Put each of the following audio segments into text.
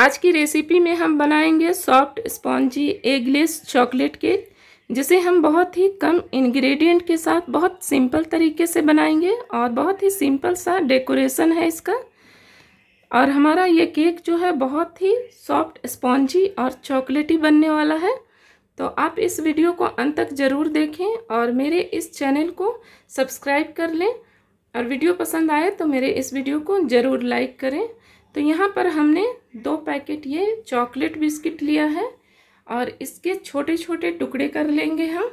आज की रेसिपी में हम बनाएंगे soft spongy eggless chocolate cake जिसे हम बहुत ही कम इंग्रेडिएंट के साथ बहुत सिंपल तरीके से बनाएंगे और बहुत ही सिंपल सा डेकोरेशन है इसका और हमारा ये केक जो है बहुत ही सॉफ्ट स्पॉन्जी और चॉकलेटी बनने वाला है तो आप इस वीडियो को अंत तक ज़रूर देखें और मेरे इस चैनल को सब्सक्राइब कर लें और वीडियो पसंद आए तो मेरे इस वीडियो को ज़रूर लाइक करें तो यहाँ पर हमने दो पैकेट ये चॉकलेट बिस्किट लिया है और इसके छोटे छोटे टुकड़े कर लेंगे हम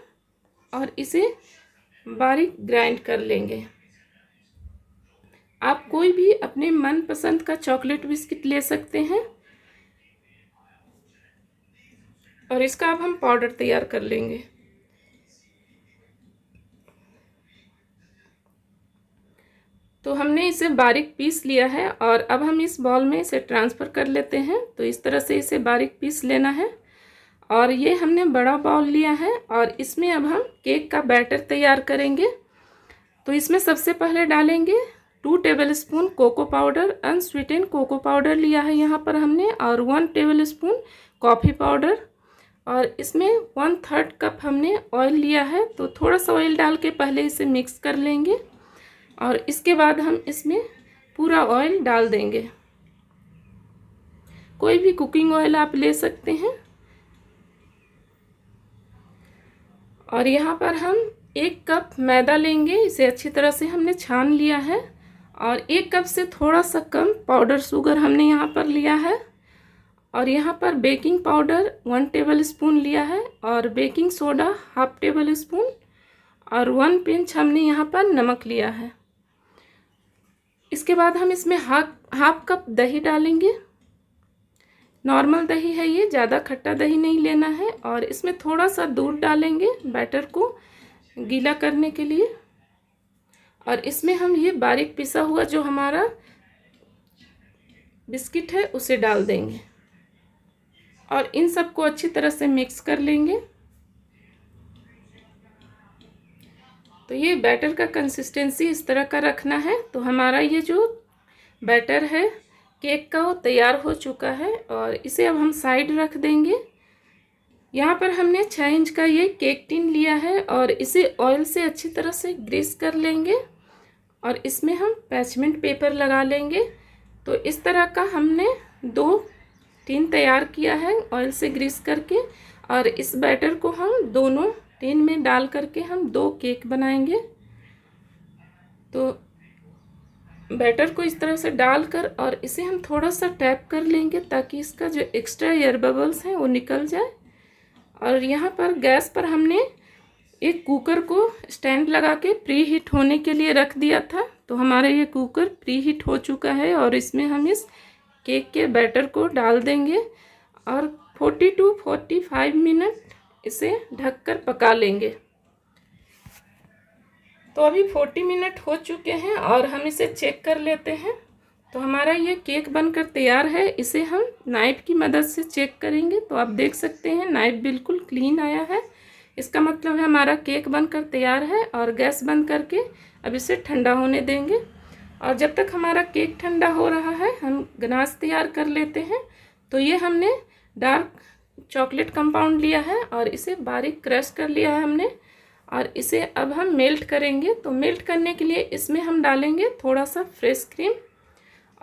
और इसे बारीक ग्राइंड कर लेंगे आप कोई भी अपने मनपसंद का चॉकलेट बिस्किट ले सकते हैं और इसका अब हम पाउडर तैयार कर लेंगे हमने बारीक पीस लिया है और अब हम इस बॉल में इसे ट्रांसफ़र कर लेते हैं तो इस तरह से इसे बारीक पीस लेना है और ये हमने बड़ा बाउल लिया है और इसमें अब हम केक का बैटर तैयार करेंगे तो इसमें सबसे पहले डालेंगे two tablespoon cocoa powder unsweetened cocoa powder लिया है यहाँ पर हमने और one tablespoon coffee powder और इसमें वन थर्ड कप हमने ऑयल लिया है तो थोड़ा सा ऑयल डाल के पहले इसे मिक्स कर लेंगे और इसके बाद हम इसमें पूरा ऑयल डाल देंगे कोई भी कुकिंग ऑयल आप ले सकते हैं और यहाँ पर हम एक कप मैदा लेंगे इसे अच्छी तरह से हमने छान लिया है और एक कप से थोड़ा सा कम पाउडर शुगर हमने यहाँ पर लिया है और यहाँ पर baking powder one tablespoon लिया है और baking soda half tablespoon और वन पिंच हमने यहाँ पर नमक लिया है इसके बाद हम इसमें हाफ हाफ कप दही डालेंगे नॉर्मल दही है ये ज़्यादा खट्टा दही नहीं लेना है और इसमें थोड़ा सा दूध डालेंगे बैटर को गीला करने के लिए और इसमें हम ये बारीक पिसा हुआ जो हमारा बिस्किट है उसे डाल देंगे और इन सबको अच्छी तरह से मिक्स कर लेंगे तो ये बैटर का कंसिस्टेंसी इस तरह का रखना है तो हमारा ये जो बैटर है केक का वो तैयार हो चुका है और इसे अब हम साइड रख देंगे यहाँ पर हमने छः इंच का ये केक टिन लिया है और इसे ऑयल से अच्छी तरह से ग्रीस कर लेंगे और इसमें हम पैचमेंट पेपर लगा लेंगे तो इस तरह का हमने दो टिन तैयार किया है ऑयल से ग्रीस करके और इस बैटर को हम दोनों टिन में डाल करके हम दो केक बनाएंगे तो बैटर को इस तरह से डालकर और इसे हम थोड़ा सा टैप कर लेंगे ताकि इसका जो एक्स्ट्रा एयर बबल्स हैं वो निकल जाए और यहाँ पर गैस पर हमने एक कुकर को स्टैंड लगा के प्री हीट होने के लिए रख दिया था तो हमारा ये कुकर प्री हीट हो चुका है और इसमें हम इस केक के बैटर को डाल देंगे और forty to forty five minute इसे ढककर पका लेंगे तो अभी फोर्टी मिनट हो चुके हैं और हम इसे चेक कर लेते हैं तो हमारा ये केक बनकर तैयार है इसे हम नाइफ़ की मदद से चेक करेंगे तो आप देख सकते हैं नाइफ़ बिल्कुल क्लीन आया है इसका मतलब है हमारा केक बनकर तैयार है और गैस बंद करके अब इसे ठंडा होने देंगे और जब तक हमारा केक ठंडा हो रहा है हम गनाश तैयार कर लेते हैं तो ये हमने डार्क चॉकलेट कंपाउंड लिया है और इसे बारीक क्रश कर लिया है हमने और इसे अब हम मेल्ट करेंगे तो मेल्ट करने के लिए इसमें हम डालेंगे थोड़ा सा फ्रेश क्रीम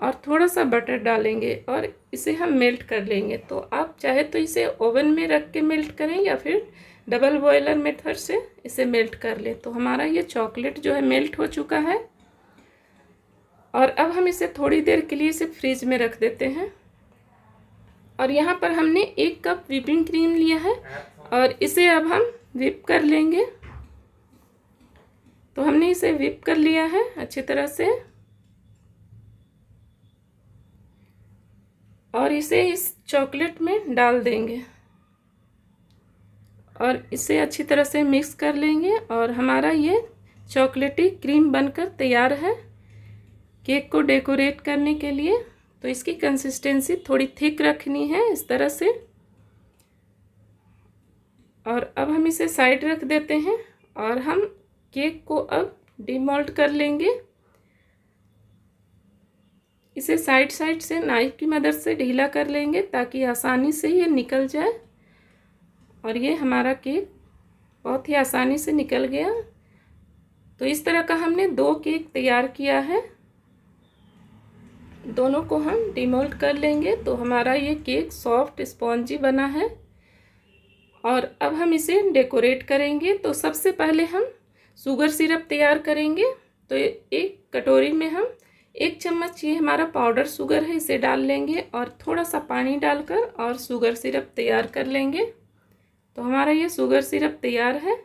और थोड़ा सा बटर डालेंगे और इसे हम मेल्ट कर लेंगे तो आप चाहे तो इसे ओवन में रख के मेल्ट करें या फिर डबल बॉयलर मेथड से इसे मेल्ट कर लें तो हमारा ये चॉकलेट जो है मेल्ट हो चुका है और अब हम इसे थोड़ी देर के लिए इसे फ्रीज में रख देते हैं और यहाँ पर हमने एक कप विपिंग क्रीम लिया है और इसे अब हम व्हिप कर लेंगे तो हमने इसे व्हिप कर लिया है अच्छी तरह से और इसे इस चॉकलेट में डाल देंगे और इसे अच्छी तरह से मिक्स कर लेंगे और हमारा ये चॉकलेटी क्रीम बनकर तैयार है केक को डेकोरेट करने के लिए तो इसकी कंसिस्टेंसी थोड़ी थिक रखनी है इस तरह से और अब हम इसे साइड रख देते हैं और हम केक को अब डिमोल्ट कर लेंगे इसे साइड साइड से नाइफ की मदद से ढीला कर लेंगे ताकि आसानी से ये निकल जाए और ये हमारा केक बहुत ही आसानी से निकल गया तो इस तरह का हमने दो केक तैयार किया है दोनों को हम डिमोल्ट कर लेंगे तो हमारा ये केक सॉफ्ट स्पॉन्जी बना है और अब हम इसे डेकोरेट करेंगे तो सबसे पहले हम शुगर सिरप तैयार करेंगे तो एक कटोरी में हम एक चम्मच ये हमारा पाउडर शुगर है इसे डाल लेंगे और थोड़ा सा पानी डालकर और शुगर सिरप तैयार कर लेंगे तो हमारा ये शुगर सिरप तैयार है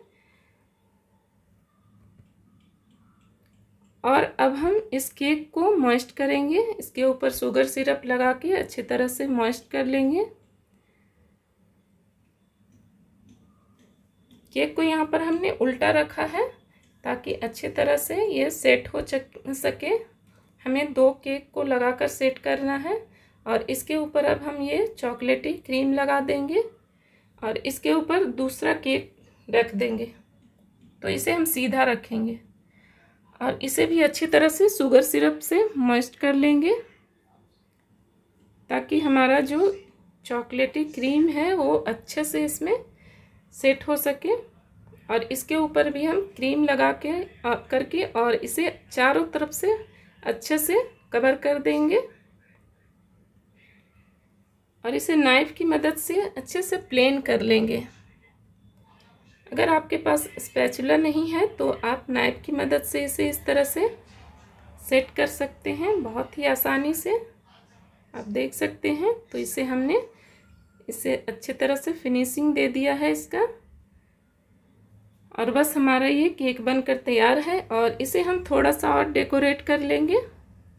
और अब हम इस केक को मॉइस्ट करेंगे इसके ऊपर शुगर सिरप लगा के अच्छी तरह से मॉइस्ट कर लेंगे केक को यहाँ पर हमने उल्टा रखा है ताकि अच्छी तरह से ये सेट हो सके हमें दो केक को लगाकर सेट करना है और इसके ऊपर अब हम ये चॉकलेटी क्रीम लगा देंगे और इसके ऊपर दूसरा केक रख देंगे तो इसे हम सीधा रखेंगे और इसे भी अच्छी तरह से शुगर सिरप से मॉइस्ट कर लेंगे ताकि हमारा जो चॉकलेटी क्रीम है वो अच्छे से इसमें सेट हो सके और इसके ऊपर भी हम क्रीम लगा के करके और इसे चारों तरफ से अच्छे से कवर कर देंगे और इसे नाइफ़ की मदद से अच्छे से प्लेन कर लेंगे अगर आपके पास स्पैचुला नहीं है तो आप नाइफ की मदद से इसे इस तरह से सेट कर सकते हैं बहुत ही आसानी से आप देख सकते हैं तो इसे हमने इसे अच्छे तरह से फिनिशिंग दे दिया है इसका और बस हमारा ये केक बनकर तैयार है और इसे हम थोड़ा सा और डेकोरेट कर लेंगे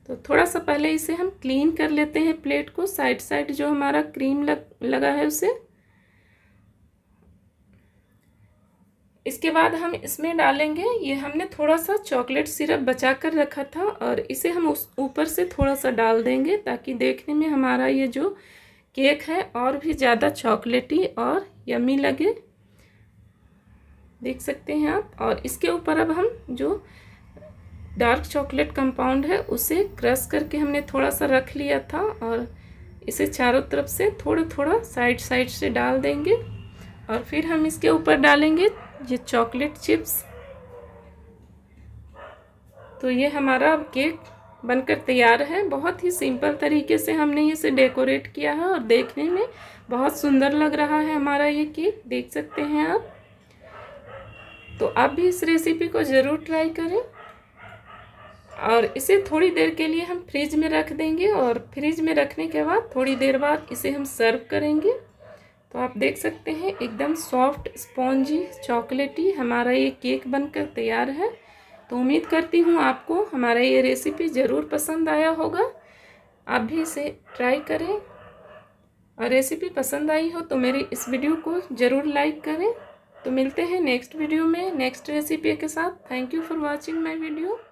तो थोड़ा सा पहले इसे हम क्लीन कर लेते हैं प्लेट को साइड साइड जो हमारा क्रीम लग लगा है उसे इसके बाद हम इसमें डालेंगे ये हमने थोड़ा सा चॉकलेट सिरप बचा कर रखा था और इसे हम उस ऊपर से थोड़ा सा डाल देंगे ताकि देखने में हमारा ये जो केक है और भी ज़्यादा चॉकलेटी और यमी लगे देख सकते हैं आप और इसके ऊपर अब हम जो डार्क चॉकलेट कंपाउंड है उसे क्रश करके हमने थोड़ा सा रख लिया था और इसे चारों तरफ से थोड़ा थोड़ा साइड साइड से डाल देंगे और फिर हम इसके ऊपर डालेंगे ये चॉकलेट चिप्स तो ये हमारा अब केक बनकर तैयार है बहुत ही सिंपल तरीके से हमने इसे डेकोरेट किया है और देखने में बहुत सुंदर लग रहा है हमारा ये केक देख सकते हैं आप तो आप भी इस रेसिपी को ज़रूर ट्राई करें और इसे थोड़ी देर के लिए हम फ्रिज में रख देंगे और फ्रिज में रखने के बाद थोड़ी देर बाद इसे हम सर्व करेंगे तो आप देख सकते हैं एकदम सॉफ्ट स्पॉन्जी चॉकलेटी हमारा ये केक बनकर तैयार है तो उम्मीद करती हूँ आपको हमारा ये रेसिपी ज़रूर पसंद आया होगा आप भी इसे ट्राई करें और रेसिपी पसंद आई हो तो मेरी इस वीडियो को ज़रूर लाइक करें तो मिलते हैं नेक्स्ट वीडियो में नेक्स्ट रेसिपी के साथ thank you for watching my video